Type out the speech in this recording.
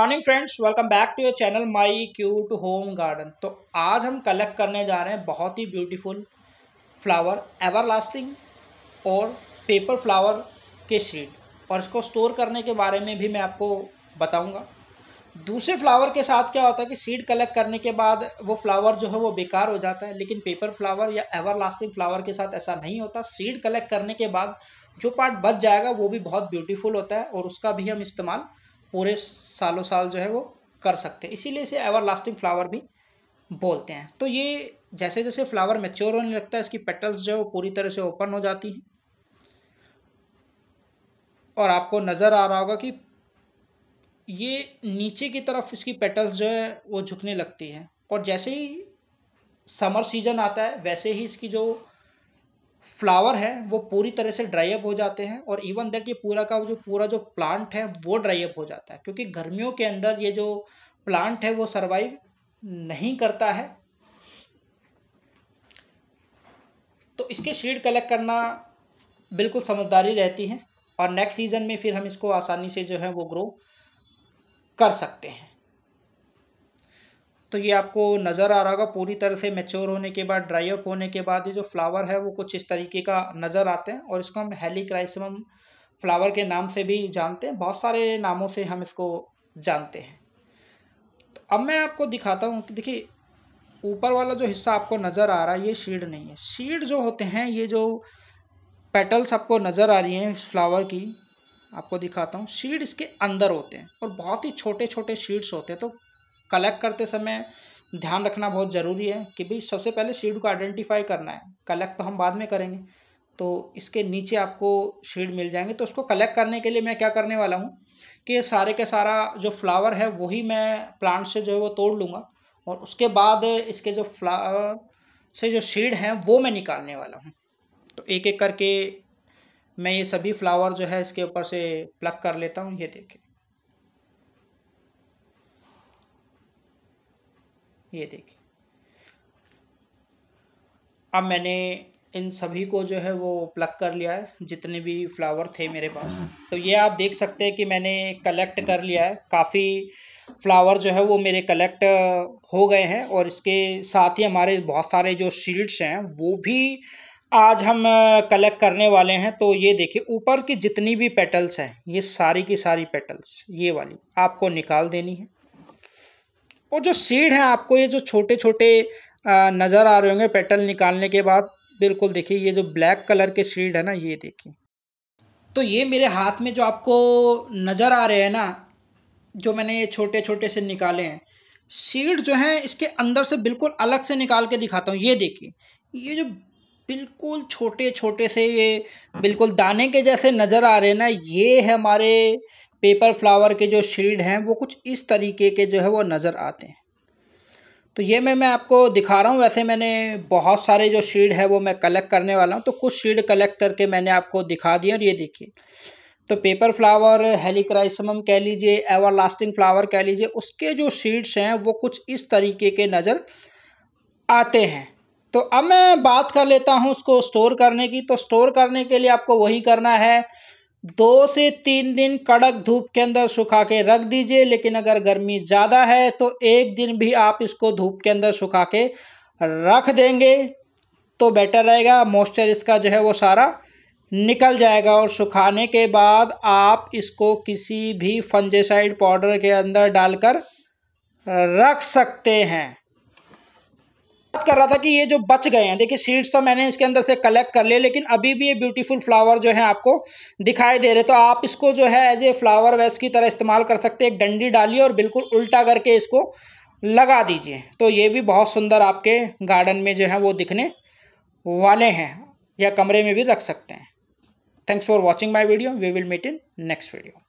morning friends welcome back to your channel my cute home garden तो आज हम collect करने जा रहे हैं बहुत ही ब्यूटीफुल फ्लावर एवरलास्टिंग और पेपर फ्लावर के सीड और इसको स्टोर करने के बारे में भी मैं आपको बताऊंगा दूसरे फ्लावर के साथ क्या होता है कि सीड कलेक्ट करने के बाद वो फ्लावर जो है वो बेकार हो जाता है लेकिन पेपर फ्लावर या एवर लास्टिंग फ्लावर के साथ ऐसा नहीं होता सीड कलेक्ट करने के बाद जो पार्ट बच जाएगा वो भी बहुत ब्यूटीफुल होता है और उसका भी हम इस्तेमाल पूरे सालों साल जो है वो कर सकते हैं इसीलिए इसे एवर लास्टिंग फ्लावर भी बोलते हैं तो ये जैसे जैसे फ्लावर मेच्योर होने लगता है इसकी पेटल्स जो है वो पूरी तरह से ओपन हो जाती हैं और आपको नज़र आ रहा होगा कि ये नीचे की तरफ इसकी पेटल्स जो है वो झुकने लगती हैं और जैसे ही समर सीजन आता है वैसे ही इसकी जो फ्लावर है वो पूरी तरह से ड्राई अप हो जाते हैं और इवन दैट ये पूरा का जो पूरा जो प्लांट है वो ड्राई अप हो जाता है क्योंकि गर्मियों के अंदर ये जो प्लांट है वो सरवाइव नहीं करता है तो इसके शीड कलेक्ट करना बिल्कुल समझदारी रहती है और नेक्स्ट सीजन में फिर हम इसको आसानी से जो है वो ग्रो कर सकते हैं तो ये आपको नज़र आ रहा होगा पूरी तरह से मेच्योर होने के बाद ड्राई अप होने के बाद ये जो फ्लावर है वो कुछ इस तरीके का नज़र आते हैं और इसको हम हेलिक्राइसमम फ्लावर के नाम से भी जानते हैं बहुत सारे नामों से हम इसको जानते हैं तो अब मैं आपको दिखाता हूँ कि देखिए ऊपर वाला जो हिस्सा आपको नज़र आ रहा है ये शीड नहीं है शीड जो होते हैं ये जो पेटल्स आपको नज़र आ रही हैं फ्लावर की आपको दिखाता हूँ शीड इसके अंदर होते हैं और बहुत ही छोटे छोटे शीड्स होते हैं तो कलेक्ट करते समय ध्यान रखना बहुत ज़रूरी है कि भाई सबसे पहले शीड को आइडेंटिफाई करना है कलेक्ट तो हम बाद में करेंगे तो इसके नीचे आपको शीड मिल जाएंगे तो उसको कलेक्ट करने के लिए मैं क्या करने वाला हूँ कि सारे के सारा जो फ्लावर है वही मैं प्लांट से जो है वो तोड़ लूँगा और उसके बाद इसके जो फ्लावर से जो शीड हैं वो मैं निकालने वाला हूँ तो एक एक करके मैं ये सभी फ्लावर जो है इसके ऊपर से प्लग कर लेता हूँ ये देखें ये देखिए अब मैंने इन सभी को जो है वो प्लग कर लिया है जितने भी फ्लावर थे मेरे पास तो ये आप देख सकते हैं कि मैंने कलेक्ट कर लिया है काफ़ी फ्लावर जो है वो मेरे कलेक्ट हो गए हैं और इसके साथ ही हमारे बहुत सारे जो शील्ड्स हैं वो भी आज हम कलेक्ट करने वाले हैं तो ये देखिए ऊपर की जितनी भी पेटल्स हैं ये सारी की सारी पेटल्स ये वाली आपको निकाल देनी है और जो सीड है आपको ये जो छोटे छोटे नज़र आ रहे होंगे पेटल निकालने के बाद बिल्कुल देखिए ये जो ब्लैक कलर के सीड है ना ये देखिए तो ये मेरे हाथ में जो आपको नज़र आ रहे हैं ना जो मैंने ये छोटे छोटे से निकाले हैं सीड जो है इसके अंदर से बिल्कुल अलग से निकाल के दिखाता हूँ ये देखिए ये जो बिल्कुल छोटे छोटे से ये बिल्कुल दाने के जैसे नज़र आ रहे हैं ना ये है हमारे पेपर फ्लावर के जो शेड हैं वो कुछ इस तरीके के जो है वो नज़र आते हैं तो ये मैं मैं आपको दिखा रहा हूँ वैसे मैंने बहुत सारे जो शेड है वो मैं कलेक्ट करने वाला हूँ तो कुछ शेड कलेक्ट करके मैंने आपको दिखा दिया और ये देखिए तो पेपर फ्लावर हेलीक्राइसम कह लीजिए एवर लास्टिंग फ्लावर कह लीजिए उसके जो शीड्स हैं वो कुछ इस तरीके के नज़र आते हैं तो अब मैं बात कर लेता हूँ उसको स्टोर करने की तो स्टोर करने के लिए आपको वही करना है दो से तीन दिन कड़क धूप के अंदर सुखा के रख दीजिए लेकिन अगर गर्मी ज़्यादा है तो एक दिन भी आप इसको धूप के अंदर सुखा के रख देंगे तो बेटर रहेगा मॉइस्चर इसका जो है वो सारा निकल जाएगा और सुखाने के बाद आप इसको किसी भी फंजेसाइड पाउडर के अंदर डालकर रख सकते हैं बात कर रहा था कि ये जो बच गए हैं देखिए सीड्स तो मैंने इसके अंदर से कलेक्ट कर लिए लेकिन अभी भी ये ब्यूटीफुल फ्लावर जो है आपको दिखाई दे रहे तो आप इसको जो है एज ए फ्लावर वेस्ट की तरह इस्तेमाल कर सकते हैं एक डंडी डालिए और बिल्कुल उल्टा करके इसको लगा दीजिए तो ये भी बहुत सुंदर आपके गार्डन में जो है वो दिखने वाले हैं या कमरे में भी रख सकते हैं thanks for watching my video we will meet in next video